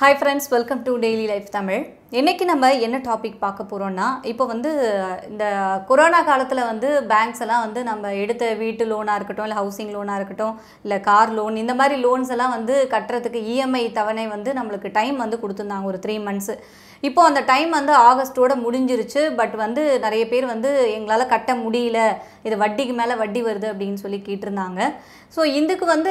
Hi friends welcome to daily life Tamil இன்றைக்கி நம்ம என்ன டாபிக் பார்க்க போகிறோன்னா இப்போ வந்து இந்த கொரோனா காலத்தில் வந்து பேங்க்ஸ் எல்லாம் வந்து நம்ம எடுத்த வீட்டு லோனாக இருக்கட்டும் இல்லை ஹவுசிங் லோனாக இருக்கட்டும் இல்லை கார் லோன் இந்த மாதிரி லோன்ஸ் எல்லாம் வந்து கட்டுறதுக்கு இஎம்ஐ e தவணை வந்து நம்மளுக்கு டைம் வந்து கொடுத்துருந்தாங்க ஒரு த்ரீ மந்த்ஸு இப்போ அந்த டைம் வந்து ஆகஸ்ட்டோட முடிஞ்சிருச்சு பட் வந்து நிறைய பேர் வந்து எங்களால் கட்ட முடியல இது வட்டிக்கு மேலே வட்டி வருது அப்படின்னு சொல்லி கேட்டிருந்தாங்க ஸோ இதுக்கு வந்து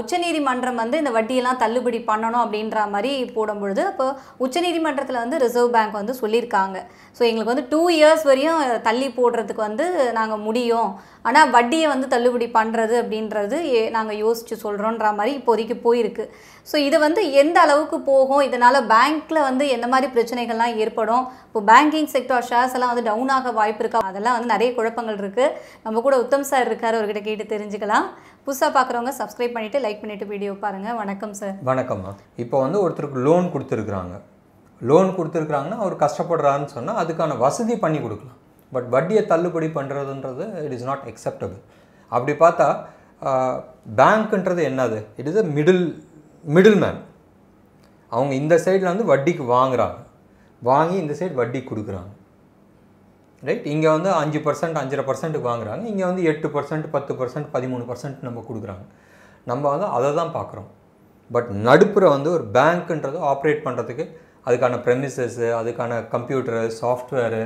உச்சநீதிமன்றம் வந்து இந்த வட்டியெல்லாம் தள்ளுபடி பண்ணணும் அப்படின்ற மாதிரி போடும் பொழுது அப்போ உச்சநீதிமன்றத்தில் வந்து ரிசர்வ் பேங்க் வந்து சொல்லியிருக்காங்க ஸோ எங்களுக்கு வந்து டூ இயர்ஸ் வரையும் தள்ளி போடுறதுக்கு வந்து நாங்கள் முடியும் ஆனால் வட்டியை வந்து தள்ளுபடி பண்ணுறது அப்படின்றது ஏ நாங்கள் யோசித்து சொல்கிறோன்ற மாதிரி இப்போதைக்கு போயிருக்கு ஸோ இது வந்து எந்த அளவுக்கு போகும் இதனால் பேங்க்கில் வந்து எந்த மாதிரி பிரச்சனைகள்லாம் ஏற்படும் இப்போ பேங்கிங் செக்டர் ஷேர்ஸ் எல்லாம் வந்து டவுன் ஆக வாய்ப்பு இருக்கா அதெல்லாம் வந்து நிறைய குழப்பங்கள் இருக்குது நம்ம கூட உத்தம் சார் இருக்கார் அவர்கிட்ட கேட்டு தெரிஞ்சுக்கலாம் புதுசாக பார்க்குறவங்க சப்ஸ்கிரைப் பண்ணிவிட்டு லைக் பண்ணிவிட்டு வீடியோ பாருங்கள் வணக்கம் சார் வணக்கம் இப்போ வந்து ஒருத்தருக்கு லோன் கொடுத்துருக்குறாங்க லோன் கொடுத்துருக்குறாங்கன்னா அவர் கஷ்டப்படுறாருன்னு சொன்னால் அதுக்கான வசதி பண்ணி கொடுக்கலாம் பட் வட்டியை தள்ளுபடி பண்ணுறதுன்றது இட் இஸ் நாட் அக்செப்டபிள் அப்படி பார்த்தா பேங்க்குன்றது என்னது it is a middle middle man அவங்க இந்த சைடில் வந்து வட்டிக்கு வாங்குகிறாங்க வாங்கி இந்த சைடு வட்டி கொடுக்குறாங்க ரைட் இங்கே வந்து அஞ்சு பர்சன்ட் அஞ்சரை பர்சன்ட்டுக்கு வாங்குறாங்க இங்கே வந்து எட்டு பர்சன்ட் பத்து பர்சன்ட் பதிமூணு பர்சன்ட் நம்ம கொடுக்குறாங்க நம்ம வந்து அதை தான் பார்க்குறோம் பட் நடுப்புற வந்து ஒரு பேங்க்குன்றது ஆப்ரேட் பண்ணுறதுக்கு அதுக்கான ப்ரெமிசஸ்ஸு அதுக்கான கம்ப்யூட்டரு சாஃப்ட்வேரு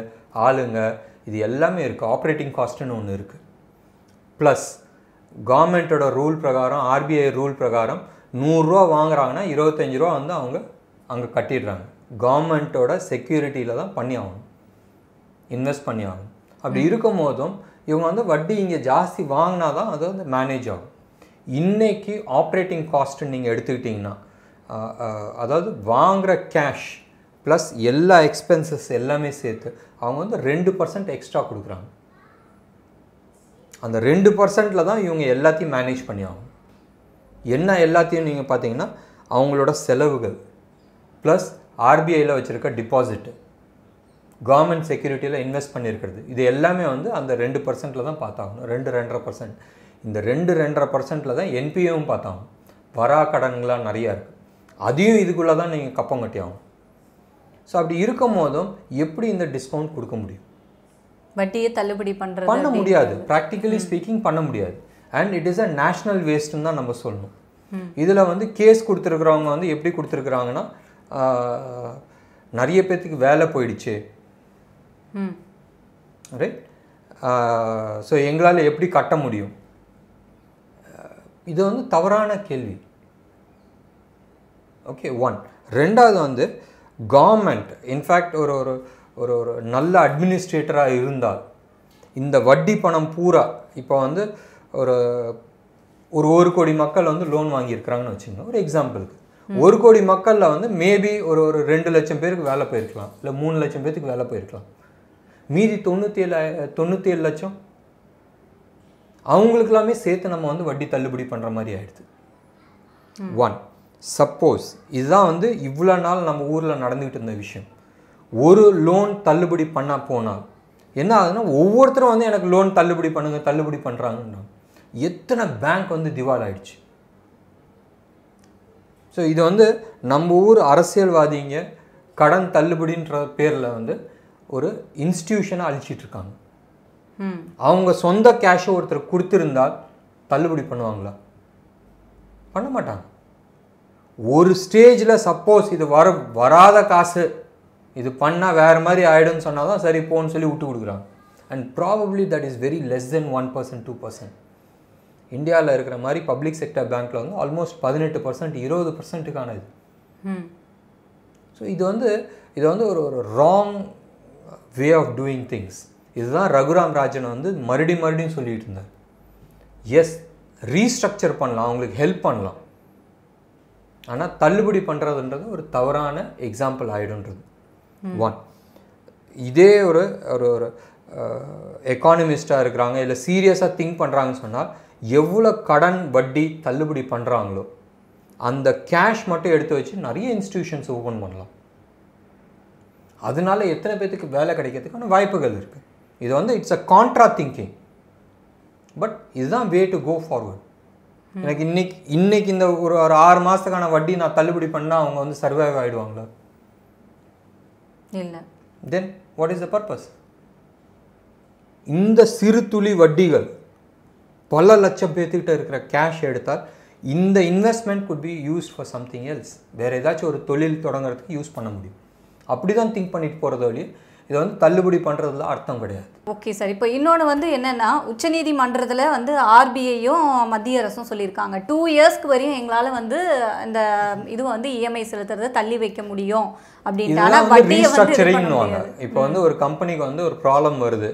ஆளுங்க இது எல்லாமே இருக்குது ஆப்ரேட்டிங் காஸ்ட்டுன்னு ஒன்று இருக்குது ப்ளஸ் கவர்மெண்ட்டோட ரூல் பிரகாரம் ஆர்பிஐ ரூல் பிரகாரம் நூறுரூவா வாங்குறாங்கன்னா இருபத்தஞ்சி ரூபா வந்து அவங்க அங்கே கட்டிடுறாங்க கவர்மெண்ட்டோட செக்யூரிட்டியில் தான் பண்ணி ஆகணும் இன்வெஸ்ட் பண்ணி ஆகணும் அப்படி இருக்கும் போதும் இவங்க வந்து வட்டி இங்கே ஜாஸ்தி வாங்கினா தான் அது வந்து மேனேஜ் ஆகும் இன்றைக்கி ஆப்ரேட்டிங் காஸ்ட்டு நீங்கள் எடுத்துக்கிட்டிங்கன்னா அதாவது வாங்குகிற கேஷ் ப்ளஸ் எல்லா எக்ஸ்பென்சஸ் எல்லாமே சேர்த்து அவங்க வந்து ரெண்டு பர்சன்ட் எக்ஸ்ட்ரா கொடுக்குறாங்க அந்த ரெண்டு பர்சன்ட்டில் தான் இவங்க எல்லாத்தையும் மேனேஜ் பண்ணியாகும் என்ன எல்லாத்தையும் நீங்கள் பார்த்தீங்கன்னா அவங்களோட செலவுகள் ப்ளஸ் ஆர்பிஐயில் வச்சுருக்க டிபாசிட்டு கவர்மெண்ட் செக்யூரிட்டியில் இன்வெஸ்ட் பண்ணியிருக்கிறது இது எல்லாமே வந்து அந்த ரெண்டு பர்சன்ட்டில் தான் பார்த்தாகணும் ரெண்டு ரெண்டரை பர்சன்ட் இந்த ரெண்டு ரெண்டரை பர்சன்ட்டில் தான் என்பிஏவும் பார்த்தாங்க வரா கடன்களாக நிறையா இருக்குது அதையும் இதுக்குள்ளே தான் நீங்கள் கப்பம் கட்டியாகும் ஸோ அப்படி இருக்கும் போதும் எப்படி இந்த டிஸ்கவுண்ட் கொடுக்க முடியும் வட்டியை தள்ளுபடி பண்ணுறது பண்ண முடியாது ப்ராக்டிக்கலி ஸ்பீக்கிங் பண்ண முடியாது and it is a national வேஸ்ட்டுன்னு தான் நம்ம சொல்லணும் இதில் வந்து கேஸ் கொடுத்துருக்குறவங்க வந்து எப்படி கொடுத்துருக்குறாங்கன்னா நிறைய பேர்த்துக்கு வேலை போயிடுச்சு ரைட் ஸோ எங்களால் எப்படி கட்ட முடியும் இது வந்து தவறான கேள்வி ஓகே ஒன் ரெண்டாவது வந்து கவர்மெண்ட் இன்ஃபேக்ட் ஒரு ஒரு ஒரு ஒரு நல்ல அட்மினிஸ்ட்ரேட்டராக இருந்தால் இந்த வட்டி பணம் பூரா இப்போ வந்து ஒரு ஒரு ஒரு கோடி மக்கள் வந்து லோன் வாங்கியிருக்கிறாங்கன்னு வச்சுக்கோங்க ஒரு எக்ஸாம்பிளுக்கு ஒரு கோடி மக்களில் வந்து மேபி ஒரு ஒரு ரெண்டு லட்சம் பேருக்கு வேலை போயிருக்கலாம் இல்லை மூணு லட்சம் பேருக்கு வேலை போயிருக்கலாம் மீதி தொண்ணூற்றி ஏழு தொண்ணூற்றி ஏழு லட்சம் அவங்களுக்கெல்லாமே சேர்த்து நம்ம வந்து வட்டி தள்ளுபடி பண்ணுற மாதிரி ஆயிடுது ஒன் சப்போஸ் இதுதான் வந்து இவ்வளோ நாள் நம்ம ஊரில் நடந்துக்கிட்டு இருந்த விஷயம் ஒரு லோன் தள்ளுபடி பண்ண போனால் என்ன ஆகுதுன்னா ஒவ்வொருத்தரும் வந்து எனக்கு லோன் தள்ளுபடி பண்ணுங்க தள்ளுபடி பண்ணுறாங்கன்னா எத்தனை பேங்க் வந்து திவால் ஸோ இது வந்து நம்ம ஊர் அரசியல்வாதிங்க கடன் தள்ளுபடின்ற பேரில் வந்து ஒரு இன்ஸ்டியூஷனாக அழிச்சிட்ருக்காங்க அவங்க சொந்த கேஷை ஒருத்தர் கொடுத்துருந்தால் தள்ளுபடி பண்ணுவாங்களா பண்ண மாட்டாங்க ஒரு ஸ்டேஜில் சப்போஸ் இது வர வராத காசு இது பண்ணால் வேறு மாதிரி ஆகிடும்னு சொன்னால் தான் சரி போன்னு சொல்லி விட்டு கொடுக்குறாங்க and probably that is very less than one percent two percent இந்தியாவில் இருக்கிற மாதிரி பப்ளிக் செக்டர் பேங்க்கில் வந்து ஆல்மோஸ்ட் பதினெட்டு பர்சன்ட் இருபது பர்சன்ட்டுக்கான இது ஸோ இது வந்து இது வந்து ஒரு ஒரு wrong way of doing things இதுதான் ரகுராம் ராஜன் வந்து மறுபடியும் மறுபடியும் சொல்லிகிட்டு இருந்தார் எஸ் ரீஸ்ட்ரக்சர் பண்ணலாம் அவங்களுக்கு ஹெல்ப் பண்ணலாம் ஆனால் தள்ளுபடி பண்ணுறதுன்றது ஒரு தவறான எக்ஸாம்பிள் ஆகிடுன்றது ஒன் இதே ஒரு ஒரு ஒரு எக்கானமிஸ்டாக இருக்கிறாங்க இல்லை சீரியஸாக திங்க் பண்ணுறாங்கன்னு சொன்னால் எவ்வளோ கடன் வட்டி தள்ளுபடி பண்ணுறாங்களோ அந்த கேஷ் மட்டும் எடுத்து வச்சு நிறைய இன்ஸ்டியூஷன்ஸ் ஓப்பன் பண்ணலாம் அதனால எத்தனை பேர்த்துக்கு வேலை கிடைக்கிறதுக்கான வாய்ப்புகள் இருக்குது இது வந்து it's a contra thinking but இதுதான் வே டு கோ ஃபார்வர்ட் எனக்கு இன்னைக்கு இன்னைக்கு இந்த ஒரு ஒரு ஆறு மாதத்துக்கான வட்டி நான் தள்ளுபடி பண்ணால் அவங்க வந்து சர்வைவ் ஆகிடுவாங்களா இல்லை then what is the purpose இந்த சிறு துளி வட்டிகள் பல லட்சம் பேர்த்துக்கிட்ட இருக்கிற கேஷ் எடுத்தால் இந்த investment could be use for something else வேறு ஏதாச்சும் ஒரு தொழில் தொடங்குறதுக்கு யூஸ் பண்ண முடியும் அப்படி தான் திங்க் பண்ணிட்டு போகிறத வழி இது வந்து தள்ளுபடி பண்ணுறதுல அர்த்தம் கிடையாது ஓகே சார் இப்போ இன்னொன்று வந்து என்னென்னா உச்சநீதிமன்றத்தில் வந்து ஆர்பிஐயும் மத்திய அரசும் சொல்லியிருக்காங்க டூ இயர்ஸ்க்கு வரையும் எங்களால் வந்து இந்த இது வந்து இஎம்ஐ செலுத்துறது தள்ளி வைக்க முடியும் அப்படின்ட்டு இப்போ வந்து ஒரு கம்பெனிக்கு வந்து ஒரு ப்ராப்ளம் வருது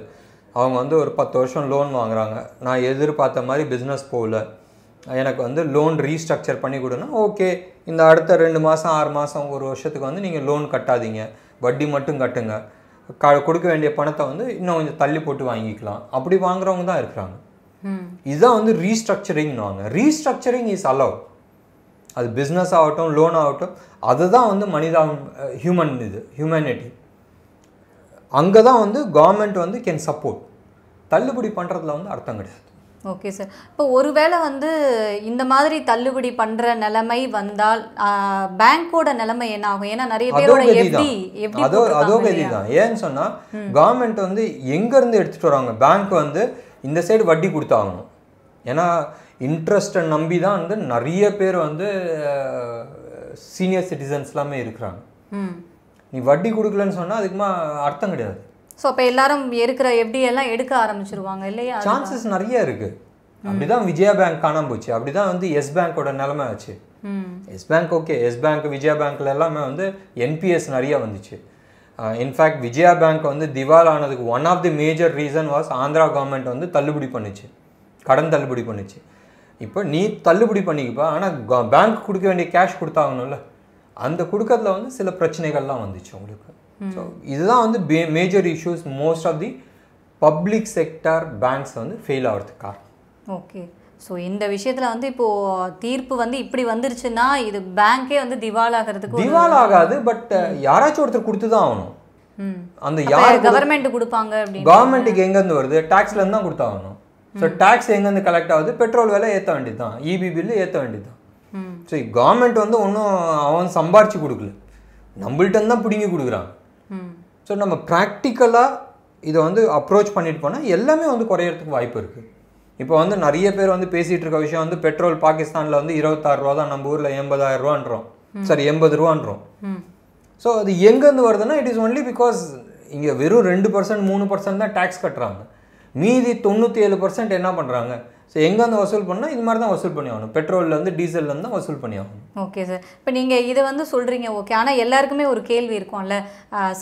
அவங்க வந்து ஒரு பத்து வருஷம் லோன் வாங்குறாங்க நான் எதிர்பார்த்த மாதிரி பிஸ்னஸ் போகல எனக்கு வந்து லோன் ரீஸ்ட்ரக்சர் பண்ணி கொடுனா ஓகே இந்த அடுத்த ரெண்டு மாதம் ஆறு மாதம் ஒரு வருஷத்துக்கு வந்து நீங்கள் லோன் கட்டாதீங்க வட்டி மட்டும் கட்டுங்க க கொடுக்க வேண்டிய பணத்தை வந்து இன்னும் கொஞ்சம் தள்ளி போட்டு வாங்கிக்கலாம் அப்படி வாங்குறவங்க தான் இருக்கிறாங்க இதுதான் வந்து வாங்க ரீஸ்ட்ரக்சரிங் இஸ் அலவ் அது பிஸ்னஸ் ஆகட்டும் லோன் ஆகட்டும் அதுதான் வந்து மனிதா ஹியூமன் இது ஹியூமனிட்டி அங்கே தான் வந்து கவர்மெண்ட் வந்து கேன் சப்போர்ட் தள்ளுபடி பண்ணுறதுல வந்து அர்த்தம் கிடையாது ஓகே சார் இப்போ ஒருவேளை வந்து இந்த மாதிரி தள்ளுபடி பண்ற நிலைமை வந்தால் பேங்கோட நிலைமை என்ன ஆகும் ஏன்னா நிறைய பேரோட அதோ அதோ கதி தான் ஏன்னு சொன்னா கவர்மெண்ட் வந்து எங்க இருந்து எடுத்துட்டு வராங்க பேங்க் வந்து இந்த சைடு வட்டி கொடுத்தாகணும் ஏன்னா இன்ட்ரெஸ்ட்டை நம்பி தான் வந்து நிறைய பேர் வந்து சீனியர் சிட்டிசன்ஸ் எல்லாமே இருக்கிறாங்க நீ வட்டி கொடுக்கலன்னு சொன்னால் அதுக்குமா அர்த்தம் கிடையாது ஸோ அப்போ எல்லாரும் இருக்கிற எப்படி எல்லாம் எடுக்க ஆரம்பிச்சிருவாங்க இல்லையா சான்சஸ் நிறைய இருக்கு அப்படிதான் விஜயா பேங்க் காணாம போச்சு அப்படிதான் வந்து எஸ் பேங்கோட நிலைமை ஆச்சு Yes Bank okay Yes Bank Vijaya பேங்க்ல எல்லாமே வந்து என்பிஎஸ் நிறைய வந்துச்சு இன்ஃபேக்ட் விஜயா பேங்க் வந்து திவால் ஆனதுக்கு one of the major reason was Andhra government வந்து தள்ளுபடி பண்ணிச்சு கடன் தள்ளுபடி பண்ணிச்சு இப்போ நீ தள்ளுபடி பண்ணிக்கப்பா ஆனால் பேங்க் கொடுக்க வேண்டிய கேஷ் கொடுத்தாகணும்ல அந்த கொடுக்கறதுல வந்து சில பிரச்சனைகள்லாம் வந்துச்சு உங்களுக்கு ஸோ hmm. இதுதான் வந்து major issues most of the public sector banks வந்து ஃபெயில் ஆகிறதுக்கு காரணம் ஓகே ஸோ இந்த விஷயத்தில் வந்து இப்போது தீர்ப்பு வந்து இப்படி வந்துருச்சுன்னா இது பேங்க்கே வந்து திவால் ஆகிறதுக்கு ஆகாது பட் யாராச்சும் ஒருத்தர் கொடுத்து தான் ஆகணும் அந்த யார் கவர்மெண்ட் கொடுப்பாங்க கவர்மெண்ட்டுக்கு எங்கேருந்து வருது டேக்ஸ்லேருந்து தான் கொடுத்தாகணும் ஸோ டேக்ஸ் எங்கேருந்து கலெக்ட் ஆகுது பெட்ரோல் விலை ஏற்ற வேண்டியது தான் இபி e பில்லு ஏற்ற வேண்டியது தான் ஸோ கவர்மெண்ட் வந்து ஒன்றும் அவன் சம்பாரிச்சு கொடுக்கல நம்மள்கிட்ட தான் பிடுங்கி கொடுக்குறான் ஸோ நம்ம ப்ராக்டிக்கலாக இதை வந்து அப்ரோச் பண்ணிட்டு போனால் எல்லாமே வந்து குறையிறதுக்கு வாய்ப்பு இருக்குது இப்போ வந்து நிறைய பேர் வந்து பேசிகிட்டு இருக்க விஷயம் வந்து பெட்ரோல் பாகிஸ்தானில் வந்து இருபத்தாறு ரூபா தான் நம்ம ஊரில் எண்பதாயிரம் ரூபான்றோம் சரி எண்பது ரூபான்றோம் ஸோ அது எங்கேருந்து வருதுன்னா இட் இஸ் ஒன்லி பிகாஸ் இங்கே வெறும் ரெண்டு பர்சன்ட் மூணு பர்சன்ட் தான் டேக்ஸ் கட்டுறாங்க மீதி தொண்ணூற்றி ஏழு பர்சன்ட் என்ன பண்ணுறாங்க ஸோ வந்து வசூல் பண்ணால் இது மாதிரி தான் வசூல் பண்ணி ஆகணும் பெட்ரோல்லேருந்து டீசல்லேருந்து தான் வசூல் பண்ணி ஆகணும் ஓகே சார் இப்போ நீங்கள் இதை வந்து சொல்கிறீங்க ஓகே ஆனால் எல்லாருக்குமே ஒரு கேள்வி இருக்கும்ல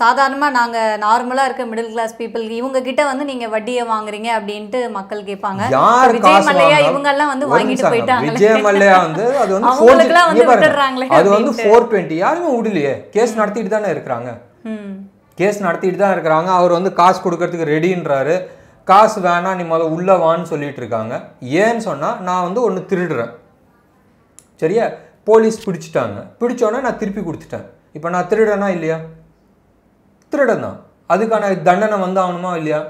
சாதாரணமாக நாங்கள் நார்மலாக இருக்க மிடில் கிளாஸ் பீப்புள் இவங்க கிட்ட வந்து நீங்கள் வட்டியை வாங்குறீங்க அப்படின்ட்டு மக்கள் கேட்பாங்க யார் இவங்கெல்லாம் வந்து வாங்கிட்டு போயிட்டாங்க வந்து அது வந்து அவங்களுக்குலாம் வந்து விட்டுறாங்களே அது வந்து ஃபோர் டுவெண்ட்டி யாருமே விடலையே கேஸ் நடத்திட்டு தானே இருக்கிறாங்க கேஸ் நடத்திட்டு தான் இருக்கிறாங்க அவர் வந்து காசு கொடுக்கறதுக்கு ரெடின்றாரு காசு வேணாம் நீ முதல்ல உள்ளே வான்னு சொல்லிட்டு இருக்காங்க ஏன்னு சொன்னால் நான் வந்து ஒன்று திருடுறேன் சரியா போலீஸ் பிடிச்சிட்டாங்க பிடிச்சோன்னே நான் திருப்பி கொடுத்துட்டேன் இப்போ நான் திருடனா இல்லையா திருடன் தான் அதுக்கான தண்டனை வந்து ஆகணுமா இல்லையா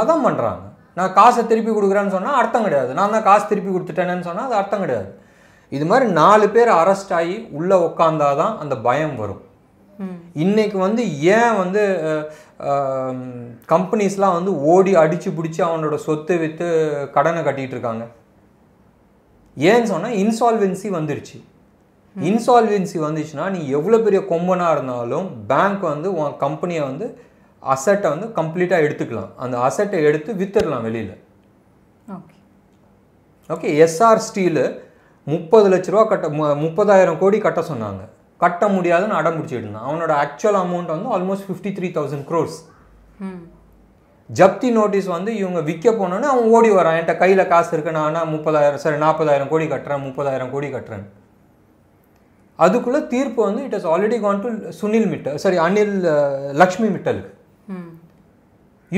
அதான் பண்ணுறாங்க நான் காசை திருப்பி கொடுக்குறேன்னு சொன்னால் அர்த்தம் கிடையாது நான் தான் காசு திருப்பி கொடுத்துட்டேன்னு சொன்னால் அது அர்த்தம் கிடையாது இது மாதிரி நாலு பேர் அரெஸ்ட் ஆகி உள்ளே உட்காந்தாதான் அந்த பயம் வரும் இன்னைக்கு வந்து ஏன் வந்து கம்பெனிஸ்லாம் வந்து ஓடி அடித்து பிடிச்சி அவனோட சொத்து விற்று கடனை கட்டிட்டு இருக்காங்க ஏன்னு சொன்னால் இன்சால்வென்சி வந்துருச்சு இன்சால்வென்சி வந்துச்சுன்னா நீ எவ்வளோ பெரிய கொம்பனாக இருந்தாலும் பேங்க் வந்து உன் கம்பெனியை வந்து அசட்டை வந்து கம்ப்ளீட்டாக எடுத்துக்கலாம் அந்த அசட்டை எடுத்து விற்றுடலாம் வெளியில் ஓகே எஸ்ஆர் ஸ்டீலு முப்பது லட்ச ரூபா கட்ட முப்பதாயிரம் கோடி கட்ட சொன்னாங்க கட்ட முடியாதுன்னு அடம் பிடிச்சிருந்தான் அவனோட ஆக்சுவல் அமௌண்ட் வந்து almost fifty three thousand crores ஜப்தி நோட்டீஸ் வந்து இவங்க விற்க போனோன்னு அவன் ஓடி வரான் என்கிட்ட கையில் காசு இருக்கு நான் ஆனால் முப்பதாயிரம் சரி நாற்பதாயிரம் கோடி கட்டுறேன் முப்பதாயிரம் கோடி கட்டுறேன் அதுக்குள்ளே தீர்ப்பு வந்து it is already gone to Sunil Mittal sorry Anil Lakshmi மிட்டலுக்கு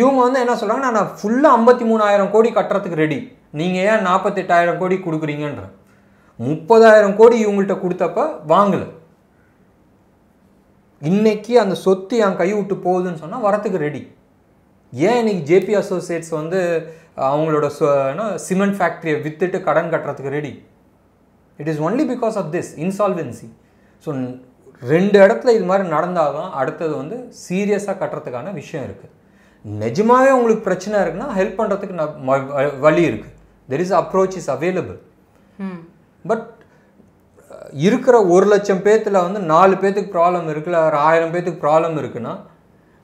இவங்க வந்து என்ன சொல்கிறாங்க நான் ஃபுல்லாக ஐம்பத்தி மூணாயிரம் கோடி கட்டுறதுக்கு ரெடி நீங்கள் ஏன் நாற்பத்தெட்டாயிரம் கோடி கொடுக்குறீங்கன்ற முப்பதாயிரம் கோடி இவங்கள்ட்ட கொடுத்தப்ப வாங்கலை இன்னைக்கு அந்த சொத்து என் கை விட்டு போகுதுன்னு சொன்னால் வரத்துக்கு ரெடி ஏன் இன்னைக்கு ஜேபி அசோசியேட்ஸ் வந்து அவங்களோட சிமெண்ட் ஃபேக்ட்ரியை விற்றுட்டு கடன் கட்டுறதுக்கு ready it is only because of this insolvency so ரெண்டு இடத்துல இது மாதிரி நடந்தால் தான் அடுத்தது வந்து சீரியஸாக கட்டுறதுக்கான விஷயம் இருக்குது நிஜமாகவே உங்களுக்கு பிரச்சனை இருக்குன்னா ஹெல்ப் பண்ணுறதுக்கு வழி இருக்குது there is approach is available but இருக்கிற ஒரு லட்சம் பேர்த்தில் வந்து நாலு பேர்த்துக்கு ப்ராப்ளம் இருக்குல்ல ஒரு ஆயிரம் பேர்த்துக்கு ப்ராப்ளம் இருக்குன்னா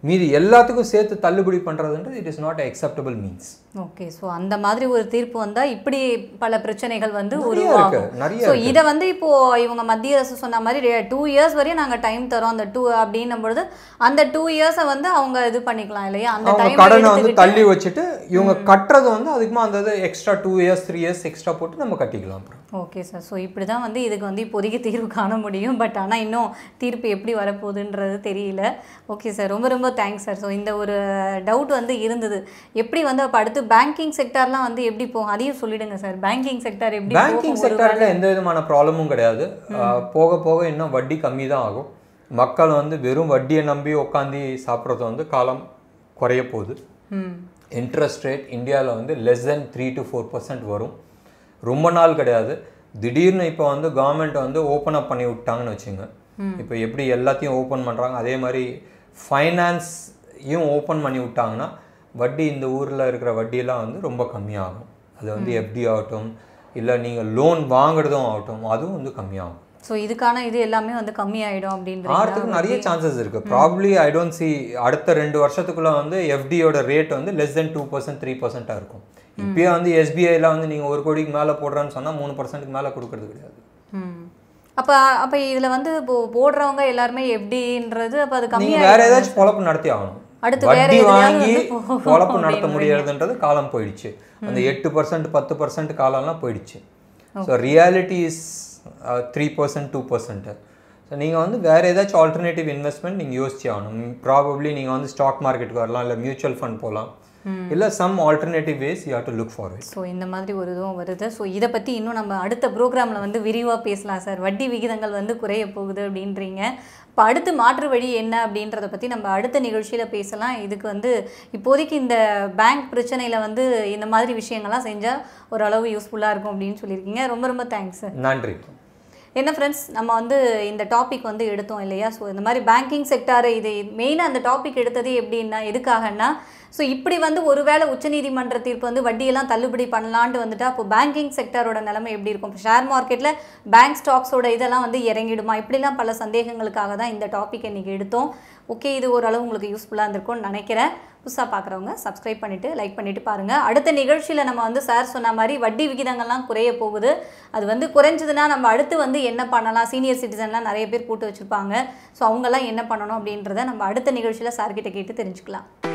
மீதி எல்லாத்துக்கும் சேர்த்து தள்ளுபடி பண்ணுறதுன்றது it is not acceptable means okay so அந்த மாதிரி ஒரு தீர்ப்பு வந்தால் இப்படி பல பிரச்சனைகள் வந்து உருவாகும் ஸோ இதை வந்து இப்போது இவங்க மத்திய அரசு சொன்ன மாதிரி டூ இயர்ஸ் வரையும் நாங்கள் டைம் தரோம் அந்த டூ அப்படின்னும் பொழுது அந்த டூ இயர்ஸை வந்து அவங்க இது பண்ணிக்கலாம் இல்லையா அந்த டைம் கடனை வந்து தள்ளி வச்சுட்டு இவங்க கட்டுறது வந்து அதுக்குமா அந்த extra two years three years extra போட்டு நம்ம கட்டிக்கலாம் ஓகே சார் ஸோ இப்படி தான் வந்து இதுக்கு வந்து இப்போதைக்கு தீர்வு காண முடியும் பட் ஆனால் இன்னும் தீர்ப்பு எப்படி வரப்போகுதுன்றது தெரியல ஓகே சார் ரொம்ப ரொம்ப தேங்க்ஸ் சார் ஸோ இந்த ஒரு டவுட் வந்து இருந்தது எப்படி வந்து அப்போ அடுத்து பேங்கிங் செக்டர்லாம் வந்து எப்படி போகும் அதையும் சொல்லிடுங்க சார் பேங்கிங் செக்டார் எப்படி பேங்கிங் செக்டரில் எந்த விதமான ப்ராப்ளமும் கிடையாது போக போக இன்னும் வட்டி கம்மி தான் ஆகும் மக்கள் வந்து வெறும் வட்டியை நம்பி உட்காந்து சாப்பிட்றது வந்து காலம் குறைய போகுது இன்ட்ரெஸ்ட் ரேட் இந்தியாவில் வந்து less than three to four percent வரும் ரொம்ப நாள் கிடையாது திடீர்னு இப்போ வந்து கவர்மெண்ட் வந்து ஓப்பன் அப் பண்ணி விட்டாங்கன்னு வச்சுங்க இப்போ எப்படி எல்லாத்தையும் ஓப்பன் பண்ணுறாங்க அதே மாதிரி ஃபைனான்ஸையும் ஓப்பன் பண்ணி விட்டாங்கன்னா வட்டி இந்த ஊரில் இருக்கிற வட்டியெல்லாம் வந்து ரொம்ப கம்மியாகும் அது வந்து எஃப்டி ஆகட்டும் இல்லை நீங்கள் லோன் வாங்குறதும் ஆகட்டும் அதுவும் வந்து கம்மியாகும் ஸோ இதுக்கான இது எல்லாமே வந்து கம்மியாயிடும் அப்படின்னு ஆகிறதுக்கு நிறைய சான்சஸ் இருக்குது ப்ராப்ளி ஐ டோன்ட் சி அடுத்த ரெண்டு வருஷத்துக்குள்ள வந்து எஃப்டியோட ரேட் வந்து less than two percent three பர்சென்ட்டாக இருக்கும் இப்போயே வந்து எஸ்பிஐயில் வந்து நீங்கள் ஒரு கோடிக்கு மேலே போடுறான்னு சொன்னால் மூணு பர்சன்ட்டுக்கு மேலே கொடுக்கறது கிடையாது அப்போ அப்போ இதில் வந்து இப்போ போடுறவங்க எல்லாருமே எப்படின்றது அப்போ அது கம்மியாக வேறு ஏதாச்சும் பொழப்பு நடத்தி ஆகணும் அடுத்து வட்டி வாங்கி கொழப்பு நடத்த முடியாதுன்றது காலம் போயிடுச்சு அந்த எட்டு பர்சன்ட் பத்து பர்சன்ட் காலம்லாம் போயிடுச்சு so reality is three percent two percent so நீங்கள் வந்து வேறு ஏதாச்சும் ஆல்டர்னேட்டிவ் இன்வெஸ்ட்மெண்ட் நீங்கள் யோசிச்சு ஆகணும் ப்ராபப்ளி நீங்கள் வந்து ஸ்டாக் மார்க்கெட்டுக்கு வரலாம் இல்லை மியூச்சுவல் ஃபண்ட் போகலாம் இல்லை some alternative ways you have to look it so இந்த மாதிரி ஒரு இதுவும் வருது ஸோ இதை பற்றி இன்னும் நம்ம அடுத்த ப்ரோக்ராமில் வந்து விரிவாக பேசலாம் சார் வட்டி விகிதங்கள் வந்து குறைய போகுது அப்படின்றீங்க இப்போ அடுத்து மாற்று வழி என்ன அப்படின்றத பற்றி நம்ம அடுத்த நிகழ்ச்சியில் பேசலாம் இதுக்கு வந்து இப்போதைக்கு இந்த பேங்க் பிரச்சனையில் வந்து இந்த மாதிரி விஷயங்கள்லாம் செஞ்சால் ஓரளவு யூஸ்ஃபுல்லாக இருக்கும் அப்படின்னு சொல்லியிருக்கீங்க ரொம்ப ரொம்ப தேங்க்ஸ் நன்றி என்ன ஃப்ரெண்ட்ஸ் நம்ம வந்து இந்த டாபிக் வந்து எடுத்தோம் இல்லையா ஸோ இந்த மாதிரி பேங்கிங் செக்டார் இது மெயினாக அந்த டாபிக் எடுத்தது எப்படின்னா எதுக்காகன்னா ஸோ இப்படி வந்து ஒருவேளை உச்சநீதிமன்ற தீர்ப்பு வந்து வட்டியெல்லாம் தள்ளுபடி பண்ணலான்ட்டு வந்துட்டு அப்போ பேங்கிங் செக்டரோட நிலைமை எப்படி இருக்கும் இப்போ ஷேர் மார்க்கெட்டில் பேங்க் ஸ்டாக்ஸோட இதெல்லாம் வந்து இறங்கிடுமா இப்படிலாம் பல சந்தேகங்களுக்காக தான் இந்த டாபிக் இன்றைக்கி எடுத்தோம் ஓகே இது ஓரளவு உங்களுக்கு யூஸ்ஃபுல்லாக இருந்திருக்கும்னு நினைக்கிறேன் புதுசாக பார்க்குறவங்க சப்ஸ்கிரைப் பண்ணிவிட்டு லைக் பண்ணிவிட்டு பாருங்கள் அடுத்த நிகழ்ச்சியில் நம்ம வந்து சார் சொன்ன மாதிரி வட்டி விகிதங்கள்லாம் குறைய போகுது அது வந்து குறைஞ்சதுன்னா நம்ம அடுத்து வந்து என்ன பண்ணலாம் சீனியர் சிட்டிசன்லாம் நிறைய பேர் கூட்டு வச்சுருப்பாங்க ஸோ அவங்கெல்லாம் என்ன பண்ணணும் அப்படின்றத நம்ம அடுத்த நிகழ்ச்சியில் சார்கிட்ட கேட்டு தெரிஞ்சுக்கலாம்